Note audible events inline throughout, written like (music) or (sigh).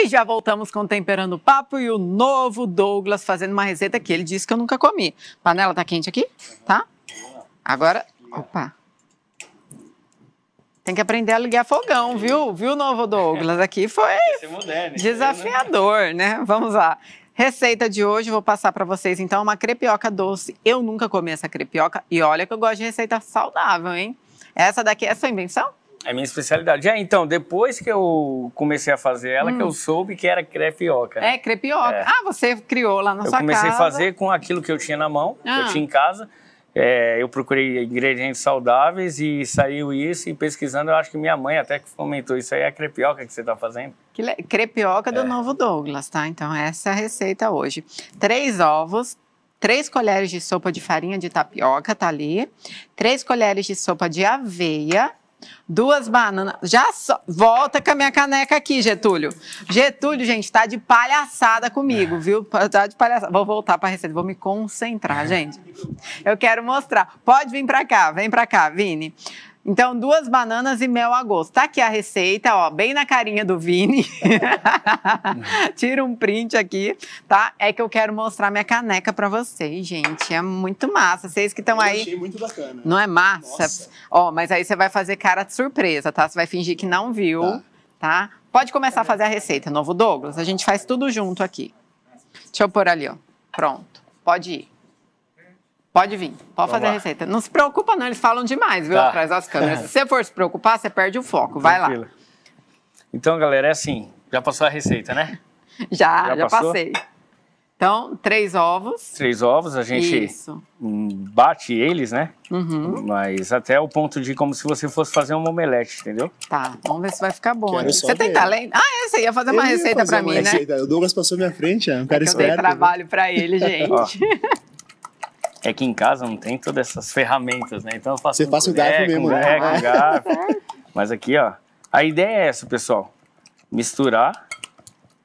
E já voltamos com Temperando o Papo e o novo Douglas fazendo uma receita que ele disse que eu nunca comi. Panela tá quente aqui? Tá? Agora, opa. Tem que aprender a ligar fogão, viu? Viu, novo Douglas? Aqui foi né? desafiador, né? Vamos lá. Receita de hoje, vou passar para vocês então uma crepioca doce. Eu nunca comi essa crepioca e olha que eu gosto de receita saudável, hein? Essa daqui é sua invenção? É minha especialidade. É, então, depois que eu comecei a fazer ela, hum. que eu hum. soube que era crepioca. Né? É, crepioca. É. Ah, você criou lá na eu sua casa. Eu comecei a fazer com aquilo que eu tinha na mão, ah. que eu ah. tinha em casa. É, eu procurei ingredientes saudáveis e saiu isso. E pesquisando, eu acho que minha mãe até que isso aí, é a crepioca que você está fazendo. Le... Crepioca do é. Novo Douglas, tá? Então, essa é a receita hoje. Três ovos, três colheres de sopa de farinha de tapioca, tá ali. Três colheres de sopa de aveia, Duas bananas. Já so... volta com a minha caneca aqui, Getúlio. Getúlio, gente, tá de palhaçada comigo, é. viu? Tá, tá de palhaçada. Vou voltar para receita, vou me concentrar, é. gente. Eu quero mostrar. Pode vir para cá, vem para cá, Vini. Então, duas bananas e mel a gosto. Tá aqui a receita, ó, bem na carinha do Vini. (laughs) Tira um print aqui, tá? É que eu quero mostrar minha caneca para vocês, gente. É muito massa. Vocês que estão aí. Achei muito bacana. Não é massa? Nossa. Ó, mas aí você vai fazer cara de surpresa, tá? Você vai fingir que não viu, tá? tá? Pode começar a fazer a receita, novo Douglas. A gente faz tudo junto aqui. Deixa eu pôr ali, ó. Pronto. Pode ir. Pode vir, pode Vamos fazer lá. a receita. Não se preocupa, não, eles falam demais, viu, tá. atrás das câmeras. (laughs) se você for se preocupar, você perde o foco. Vai Tranquilo. lá. Então, galera, é assim: já passou a receita, né? já, já, já passei. Então, três ovos. Três ovos, a gente Isso. bate eles, né? Uhum. Mas até o ponto de como se você fosse fazer uma omelete, entendeu? Tá, vamos ver se vai ficar bom. Né? Você tem talento? Ah, é, você ia fazer eu uma né? receita para mim, receita. né? O Douglas passou minha frente, é um é cara é esperto. Eu dei trabalho né? para ele, gente é que em casa não tem todas essas ferramentas, né? Então eu faço. Você um faz o garfo mesmo, né? com é. garfo. (laughs) Mas aqui, ó. A ideia é essa, pessoal. Misturar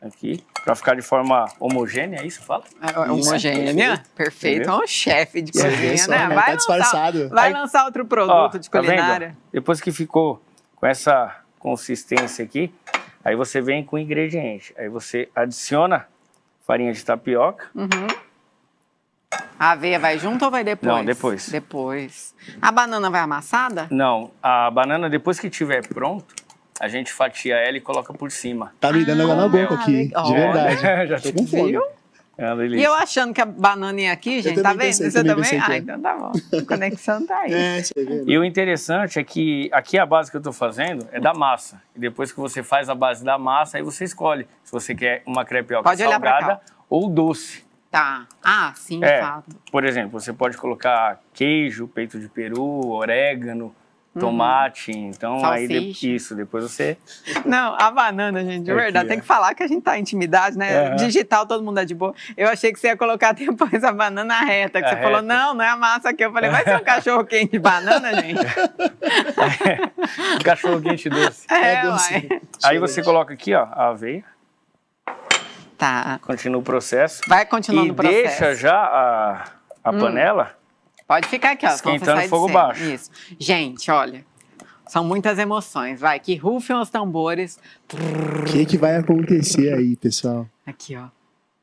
aqui para ficar de forma homogênea, é isso fala? É, é isso, homogênea, perfeito. Né? perfeito. É um chefe de cozinha, né? né? Vai, tá lançar, vai Aí, lançar outro produto ó, de tá culinária. Tá Depois que ficou com essa consistência aqui, aí você vem com ingrediente. Aí você adiciona farinha de tapioca. Uhum. A aveia vai junto ou vai depois? Não, depois. Depois. A banana vai amassada? Não, a banana depois que tiver pronto, a gente fatia ela e coloca por cima. Tá me dando ah, água na ah, boca aqui, hein? de verdade. (laughs) já tô com fome. É e eu achando que a banana ia aqui, gente, tá vendo? Pensei, Você também? Ah, é. então tá bom. A conexão tá aí. (laughs) É, e o interessante é que aqui a base que eu tô fazendo é da massa. E depois que você faz a base da massa, aí você escolhe se você quer uma crepioca salgada ou doce. Tá. Ah, sim, é, fato. Por exemplo, você pode colocar queijo, peito de peru, orégano, uhum. tomate, uhum. então Salsicha. aí isso, depois você... Não, a banana, gente, de é verdade, tem é. que falar que a gente tá em intimidade, né? Uhum. Digital, todo mundo é de boa. Eu achei que você ia colocar (laughs) depois a banana reta, que a você reta. falou, não, não é a massa aqui. Eu falei, vai ser um (laughs) cachorro quente de banana, gente? (laughs) é. Cachorro quente doce. É, é doce. Aí você coloca aqui, ó, a aveia. Tá. Continua o processo. Vai continuando e o processo. deixa já a, a hum. panela. Pode ficar aqui, ó. Esquentando fogo baixo. Isso. Gente, olha, são muitas emoções. Vai, que rufem os tambores. O que, que vai acontecer aí, pessoal? Aqui, ó.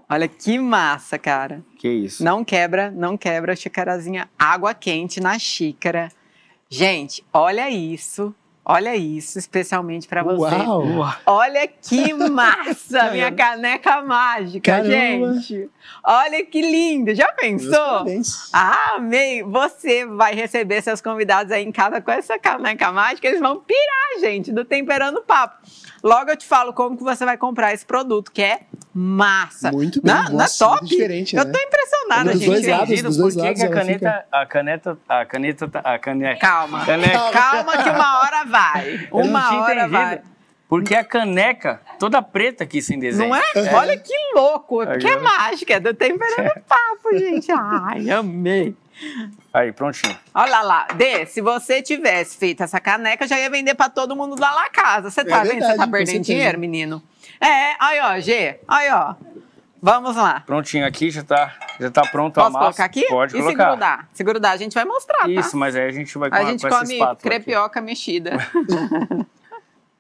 Olha que massa, cara. Que isso. Não quebra, não quebra a xicarazinha. Água quente na xícara. Gente, olha isso. Olha isso, especialmente para você. Uau. Olha que (laughs) massa, minha caneca mágica, Caramba. gente. Olha que lindo. Já pensou? Ah, amei. Você vai receber seus convidados aí em casa com essa caneca mágica. Eles vão pirar, gente, do Temperando Papo. Logo eu te falo como que você vai comprar esse produto, que é massa. Muito bem. Na, na top. Diferente, né? Eu tô impressionada, gente. Dois lados, dos dois lados, que a caneta, fica... a caneta, tá- a caneta, tá- a caneta, (laughs) Calma. Calma. Calma que uma hora vai. uma hora vai. Porque a caneca toda preta aqui sem desenho. Não é? é. Olha que louco. que é mágica. Eu tô esperando é. (laughs) papo, gente. Ai, amei. Aí, prontinho. Olha lá, Dê, se você tivesse feito essa caneca, já ia vender para todo mundo lá na casa. Você tá é vendo? Você tá perdendo dinheiro, menino? É, aí ó, G, aí ó. Vamos lá. Prontinho aqui, já tá, já tá pronto Posso a massa. Posso colocar aqui? Pode e colocar. E se grudar? Se grudar, a gente vai mostrar, tá? Isso, mas aí a gente vai a com A gente com come crepioca aqui. mexida. (laughs)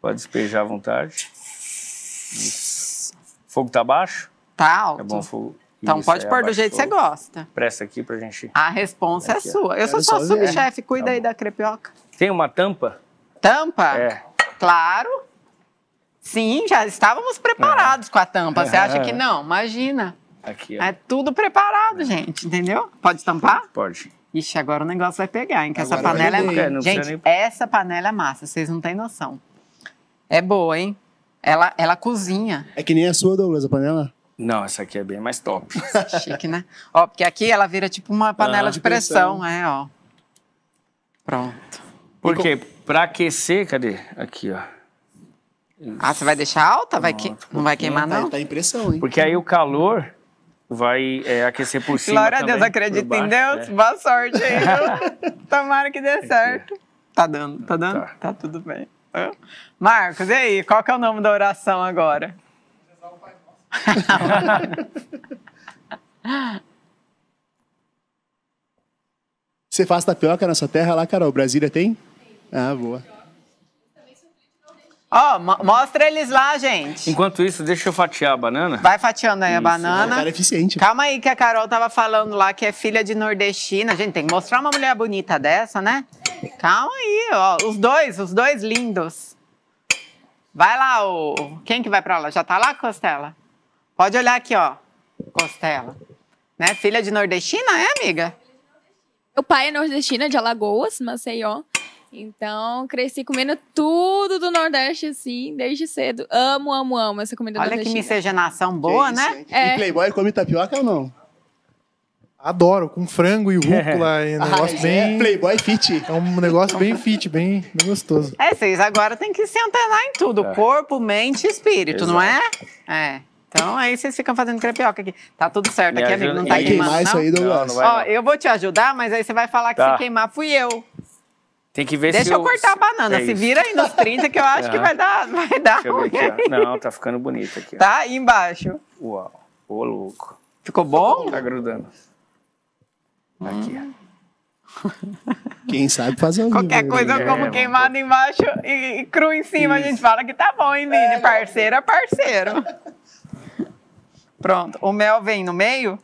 Pode despejar à vontade. Isso. Fogo tá baixo? Tá alto. É bom fogo. Então Isso, pode é pôr do jeito que você gosta. Presta aqui pra gente. A responsa é, é sua. Eu sou só subchefe, cuida tá aí da crepioca. Tem uma tampa? Tampa? É. Claro. Sim, já estávamos preparados com a tampa. Você acha que é. não? Imagina. Aqui, ó. É tudo preparado, é. gente, entendeu? Pode tampar? Pode. Ixi, agora o negócio vai pegar, hein? Que agora essa panela é massa. gente, nem... essa panela é massa, vocês não têm noção. É boa, hein? Ela, ela cozinha. É que nem a sua, Douglas, a panela? Não, essa aqui é bem mais top. (laughs) Chique, né? Ó, porque aqui ela vira tipo uma panela ah, de pressão, pressão, é, ó. Pronto. Por quê? Com... Pra aquecer, cadê? Aqui, ó. Isso. Ah, você vai deixar alta? Vai que... Não vai queimar, tá- não? Tá, tá impressão, hein? Porque aí o calor vai é, aquecer por cima. Glória a Deus, acredito em Deus. É. Boa sorte aí. (laughs) Tomara que dê certo. Tá dando, tá dando? Tá, tá tudo bem. Marcos, e aí? Qual que é o nome da oração agora? Você faz tapioca na sua terra lá, Carol? Brasília tem? Ah, boa. Ó, oh, mostra eles lá, gente. Enquanto isso, deixa eu fatiar a banana. Vai fatiando aí isso. a banana. cara é eficiente. Calma aí que a Carol tava falando lá que é filha de nordestina. Gente, tem que mostrar uma mulher bonita dessa, né? Calma aí, ó. Os dois, os dois lindos. Vai lá, o... quem que vai pra lá? Já tá lá, Costela? Pode olhar aqui, ó. Costela. Né? Filha de nordestina, é, amiga? Meu pai é nordestina, de Alagoas, Maceió. Então, cresci comendo tudo do Nordeste, assim, desde cedo. Amo, amo, amo essa comida Olha nordestina. Olha que miscigenação boa, que né? é. E Playboy come tapioca ou não? Adoro, com frango e (laughs) é. rúcula, é um ah, negócio ah, bem... É playboy fit. É um negócio bem fit, bem, bem gostoso. É, vocês agora tem que se antenar em tudo, é. corpo, mente e espírito, Exato. não é? É. Então aí vocês ficam fazendo crepioca aqui. Tá tudo certo Me aqui, ajuda. amigo, não tá queimando, queimar não? isso aí, Douglas. Não, Ó, eu vou te ajudar, mas aí você vai falar que tá. se queimar fui eu. Tem que ver Deixa se eu, eu cortar a banana. É se vira aí nos 30 que eu acho que tá. vai dar, vai dar Deixa eu ver aqui, ó. Não, tá ficando bonito aqui. Ó. Tá aí embaixo. Uau. Ô, louco. Ficou bom? Tá grudando. Hum. Aqui, ó. (laughs) Quem sabe fazer um Qualquer coisa, né? eu como é, queimado embaixo e, e, cru em cima, isso. a gente fala que tá bom, hein, Vini? É, parceiro é parceiro. (laughs) Pronto. O mel vem no meio?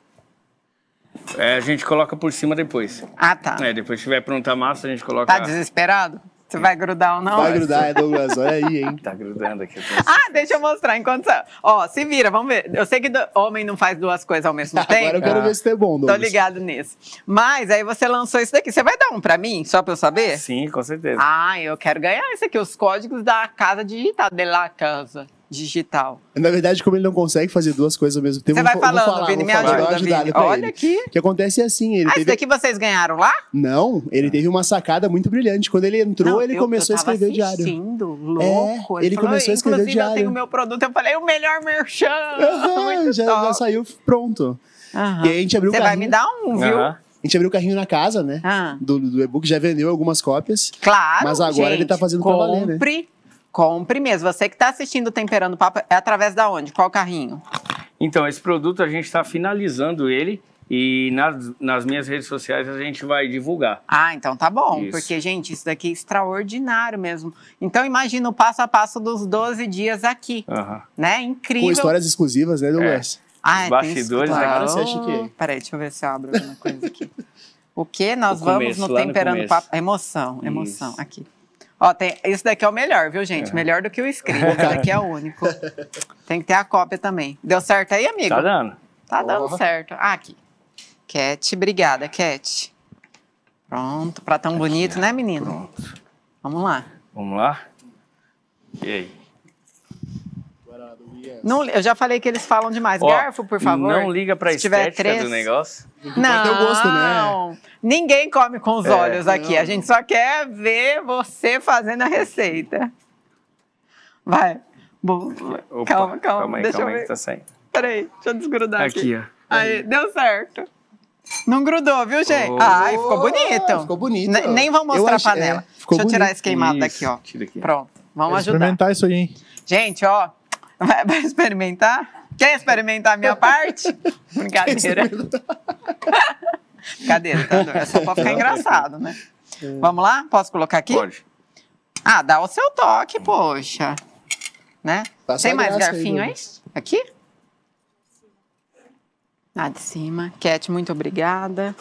É, a gente coloca por cima depois. Ah, tá. É, depois que tiver pronta a massa, a gente coloca. Tá desesperado? Você vai grudar ou não? Vai grudar, é Douglas. Olha aí, hein? Tá grudando aqui. Ah, deixa eu mostrar. Enquanto Ó, se vira, vamos ver. Eu sei que do... homem não faz duas coisas ao mesmo tempo. (laughs) Agora eu quero ah. ver se tem bom, Douglas. Tô ligado nisso. Mas aí você lançou isso daqui. Você vai dar um pra mim, só pra eu saber? Sim, com certeza. Ah, eu quero ganhar isso aqui. Os códigos da Casa Digital, de la Casa digital. Na verdade, como ele não consegue fazer duas coisas ao mesmo tempo, Você vai falando, falar, Vini, me falar, ajuda, Vini. Olha ele. aqui. O que acontece é assim, ele ah, teve... isso daqui vocês ganharam lá? Não, ele teve uma sacada muito brilhante. Quando ele entrou, não, ele eu, começou eu a escrever diário. É, louco. É, ele, ele falou, começou a escrever inclusive, diário. Inclusive, eu tenho meu produto, eu falei, o melhor merchan. (laughs) já, já, saiu pronto. E aí a gente abriu Você o carrinho. Você vai me dar um, viu? A gente abriu o carrinho na casa, né? Ah. Do, do e-book, já vendeu algumas cópias. Claro. Mas agora gente, ele tá fazendo compre, pra valer, né? Compre mesmo. Você que está assistindo Temperando Papo, é através da onde? Qual carrinho? Então, esse produto a gente está finalizando ele e nas, nas, minhas redes sociais a gente vai divulgar. Ah, então tá bom, isso. porque, gente, isso daqui é extraordinário mesmo. Então imagina o passo a passo dos 12 dias aqui, uhum. né? Incrível. Com histórias exclusivas, né, do É. Ah, bastidores, né? Claro. Você acha que... É. Peraí, deixa eu ver se eu abro alguma coisa aqui. o que nós o começo, vamos no Temperando no Papo? Emoção, emoção, isso. aqui. Ó, tem, esse daqui é o melhor, viu, gente? É. Melhor do que o escrito. (laughs) Esse daqui é o único. Tem que ter a cópia também. Deu certo aí, amigo? Tá dando. Tá dando certo. Ah, aqui. Cat, obrigada, Cat. Pronto, pra tão aqui, bonito, né, menino? Pronto. Vamos lá. Vamos lá? E aí? Não, eu já falei que eles falam demais. Garfo, por favor. Não liga pra Se estética três... do negócio. Não, não gosto, né? ninguém come com os é, olhos aqui. Não. A gente só quer ver você fazendo a receita. Vai. Opa, calma, calma. Calma aí, deixa calma eu ver. aí tá saindo. Peraí, deixa eu desgrudar aqui. Aqui, ó. Aí, deu certo. Não grudou, viu, gente? Oh. Ai, ficou bonito. Ficou bonito. N nem vão mostrar a é, panela. É, Deixa eu bonito. tirar esse queimado isso, daqui, ó. Pronto, vamos Vou ajudar. experimentar isso aí, hein? Gente, ó, Vai, experimentar? Quer experimentar a minha parte? (laughs) Brincadeira. Brincadeira, tá doido. É só pra ficar engraçado, né? É. Vamos lá? Posso colocar aqui? Pode. Ah, dá o seu toque, poxa. Né? Passa Tem mais garfinho aí? Aqui? Lá de cima. Cat, muito obrigada.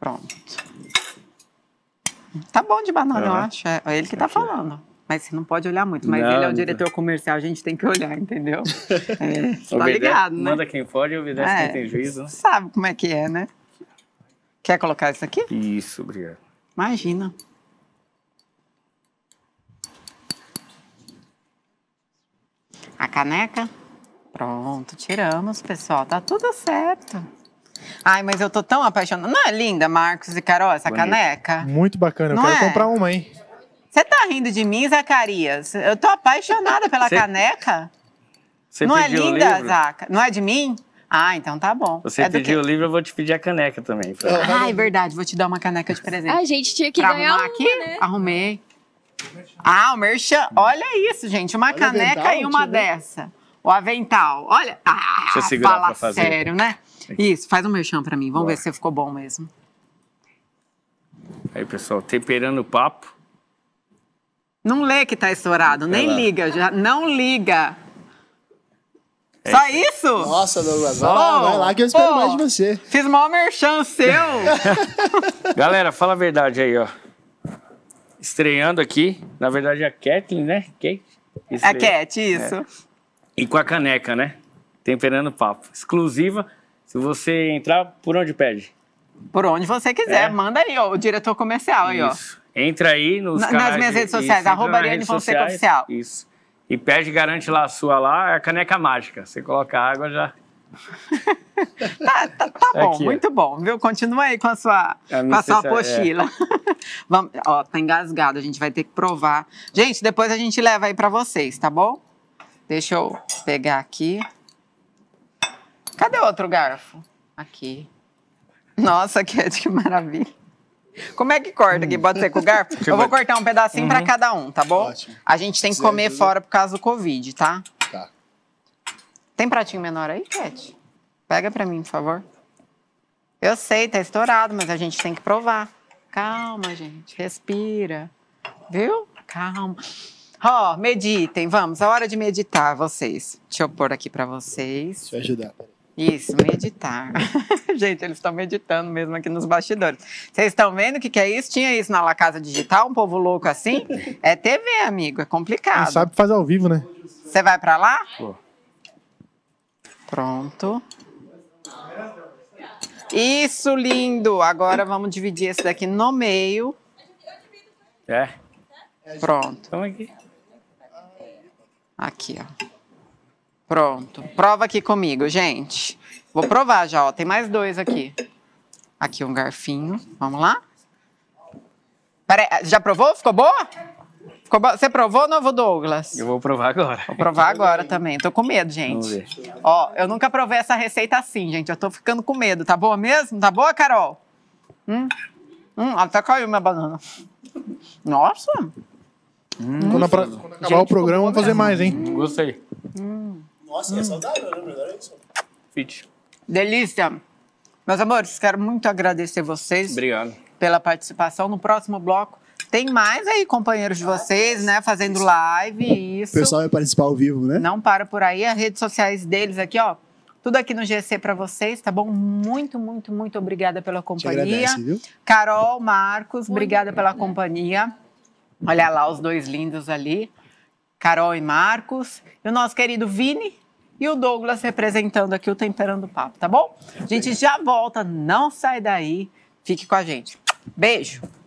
Pronto. Tá bom de banana, uhum. eu é. acho. É, é ele que tá falando. Mas você não pode olhar muito, mas não, ele é o diretor não. comercial, a gente tem que olhar, entendeu? (laughs) É, tá ligado, né? Manda quem pode, obedece é, quem tem juízo. Sabe como é que é, né? Quer colocar isso aqui? Isso, obrigado. Imagina. A caneca. Pronto, tiramos, pessoal. Tá tudo certo. Ai, mas eu tô tão apaixonada. Não é linda, Marcos e Carol, essa Bonito. caneca? Muito bacana. Não eu quero é? comprar uma, hein? Você tá rindo de mim, Zacarias? Eu tô apaixonada pela Cê... caneca. Você não é linda, Zaca? Não é de mim? Ah, então tá bom. Você é pediu o livro, eu vou te pedir a caneca também. Pra... Ah, é verdade, vou te dar uma caneca de presente. A gente tinha que pra ganhar arrumar uma, aqui? Né? Arrumei. Ah, o Merchan. Olha isso, gente. Uma Olha caneca avental, e uma dessa. O avental. Olha. Ah, Deixa eu segurar fala pra fazer. sério, né? Isso, faz um merchan pra mim. Vamos ver se ficou bom mesmo. Aí, pessoal, temperando o papo. Não lê que tá estourado, nem liga, já não liga. É. Só isso? Nossa, Douglas, vai, lá, vai lá que eu espero mais de você. Fiz mal merchan seu. (laughs) Galera, fala a verdade aí, ó. Estreando aqui, na verdade a Kathleen, né? Kate? A Cat, isso. É. E com a caneca, né? Temperando papo. Exclusiva. Se você entrar, por onde pede? Por onde você quiser. É. Manda aí, ó, o diretor comercial isso. aí, ó. Entra aí nos Na, canais. Nas minhas redes sociais, arroba Ariane Fonseca Oficial. Isso. E pede, garante lá a sua lá, é a caneca mágica. Você coloca a água já. (laughs) Tá, tá, tá, tá bom, Aqui, muito bom, viu? Continua aí com a sua, com a sua pochila É. (laughs) Vamos, ó, tá engasgado, a gente vai ter que provar. Gente, depois a gente leva aí para vocês, tá bom? Deixa eu pegar aqui. Cadê o outro garfo? Aqui. Nossa, Cat, é que maravilha. Como é que corta aqui? Hum. Pode ser com o garfo? (laughs) Eu vou cortar um pedacinho para uhum. cada um, tá bom? Ótimo. A gente tem que comer fora por causa do Covid, tá? Tá. Tem pratinho menor aí, Cat? Pega para mim, por favor. Eu sei, tá estourado, mas a gente tem que provar. Calma, gente. Respira. Viu? Calma. Ó, oh, meditem, vamos. A hora de meditar, vocês. Deixa eu pôr aqui para vocês. Deixa eu ajudar. Isso, meditar. (laughs) Gente, eles estão meditando mesmo aqui nos bastidores. Vocês estão vendo o que, que é isso? Tinha isso na La Casa Digital, um povo louco assim? É TV, amigo, é complicado. Quem sabe fazer ao vivo, né? Você vai para lá? Pô. Pronto. Isso, lindo! Agora vamos dividir esse daqui no meio. É? Pronto. Vamos aqui. Aqui, ó. Pronto. Prova aqui comigo, gente. Vou provar já, ó. Tem mais dois aqui. Aqui um garfinho. Vamos lá? Peraí, já provou? Ficou boa? Ficou boa? Você provou, novo Douglas? Eu vou provar agora. Vou provar agora também. Tô com medo, gente. Vamos ver. Ó, eu nunca provei essa receita assim, gente. Eu tô ficando com medo. Tá boa mesmo? Tá boa, Carol? Hum? Hum, até caiu minha banana. Nossa! Hum, quando, a pra... quando, acabar gente, o programa, vamos fazer mais, hein? Gostei. Hum. Nossa, é hum. é saudável, né? Melhor é isso. Fit. Delícia. Meus amores, quero muito agradecer vocês. Obrigado. Pela participação. No próximo bloco tem mais aí companheiros de ah, vocês, é né? Fazendo live, isso. O pessoal vai participar ao vivo, né? Não para por aí. As redes sociais deles aqui, ó. Tudo aqui no GC para vocês, tá bom? Muito, muito, muito obrigada pela companhia. Te agradece, viu? Carol, Marcos, muito obrigada pela companhia. Olha lá os dois lindos ali. Carol e Marcos. E o nosso querido Vini, e o Douglas representando aqui o Temperando Papo, tá bom? A gente já volta, não sai daí, fique com a gente. Beijo!